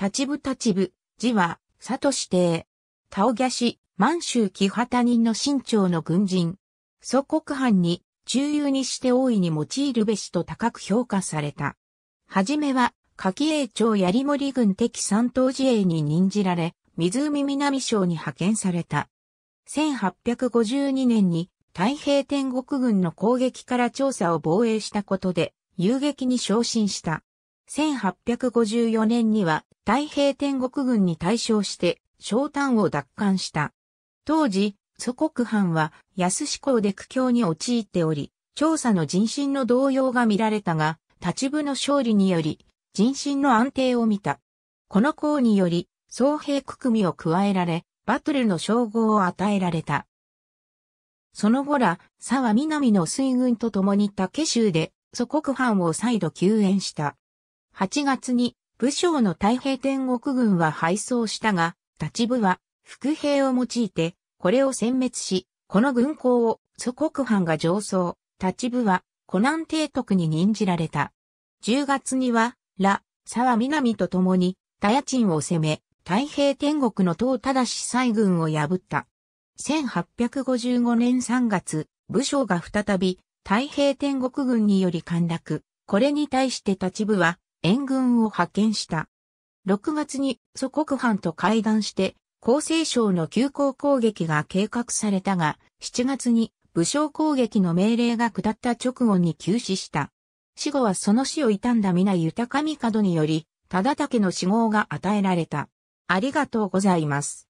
立部立部、字は、佐都指定。タオギャ満州木畑人の新朝の軍人。祖国藩に、中遊にして大いに用いるべしと高く評価された。はじめは、柿栄町槍森軍敵三島自衛に任じられ、湖南省に派遣された。1852年に、太平天国軍の攻撃から調査を防衛したことで、遊撃に昇進した。1854年には太平天国軍に対象して、昇丹を奪還した。当時、祖国藩は安志港で苦境に陥っており、調査の人心の動揺が見られたが、立部の勝利により、人心の安定を見た。この功により、総兵区組を加えられ、バトルの称号を与えられた。その後ら、沢南の水軍と共に竹州で、祖国藩を再度救援した。8月に武将の太平天国軍は敗走したが、立部は副兵を用いて、これを殲滅し、この軍港を祖国藩が上層、立部は湖南提督に任じられた。10月には、羅、沢南と共に、田家鎮を攻め、太平天国のただし西軍を破った。1855年3月、武将が再び、太平天国軍により陥落。これに対して立部は、援軍を派遣した。6月に祖国藩と会談して、厚生省の急行攻撃が計画されたが、7月に武将攻撃の命令が下った直後に急死した。死後はその死を悼んだ皆豊か門により、忠武の死亡が与えられた。ありがとうございます。